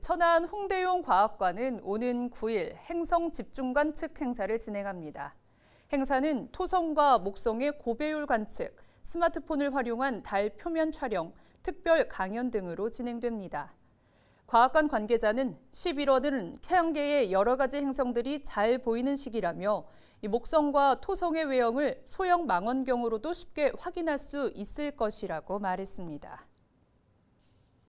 천안 홍대용 과학관은 오는 9일 행성 집중 관측 행사를 진행합니다. 행사는 토성과 목성의 고배율 관측, 스마트폰을 활용한 달 표면 촬영, 특별 강연 등으로 진행됩니다. 과학관 관계자는 11월은 태양계의 여러 가지 행성들이 잘 보이는 시기라며 목성과 토성의 외형을 소형 망원경으로도 쉽게 확인할 수 있을 것이라고 말했습니다.